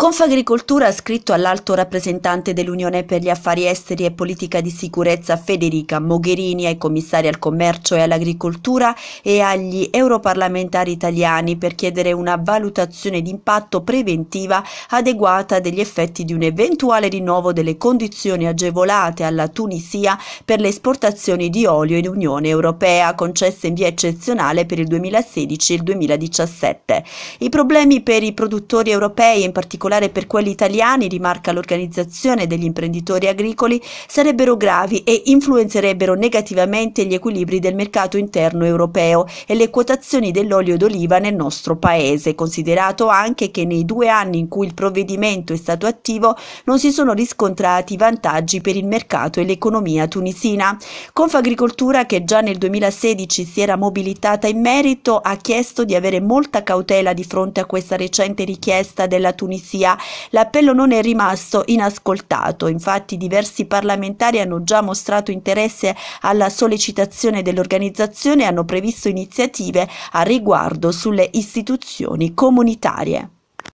Confagricoltura ha scritto all'alto rappresentante dell'Unione per gli affari esteri e politica di sicurezza Federica Mogherini, ai commissari al commercio e all'agricoltura e agli europarlamentari italiani per chiedere una valutazione d'impatto preventiva adeguata degli effetti di un eventuale rinnovo delle condizioni agevolate alla Tunisia per le esportazioni di olio in Unione Europea, concesse in via eccezionale per il 2016 e il 2017. I problemi per i produttori europei, in particolare particolare per quelli italiani, rimarca l'organizzazione degli imprenditori agricoli, sarebbero gravi e influenzerebbero negativamente gli equilibri del mercato interno europeo e le quotazioni dell'olio d'oliva nel nostro paese, considerato anche che nei due anni in cui il provvedimento è stato attivo non si sono riscontrati vantaggi per il mercato e l'economia tunisina. Confagricoltura, che già nel 2016 si era mobilitata in merito, ha chiesto di avere molta cautela di fronte a questa recente richiesta della Tunisia Turchia, l'appello non è rimasto inascoltato. Infatti diversi parlamentari hanno già mostrato interesse alla sollecitazione dell'organizzazione e hanno previsto iniziative a riguardo sulle istituzioni comunitarie.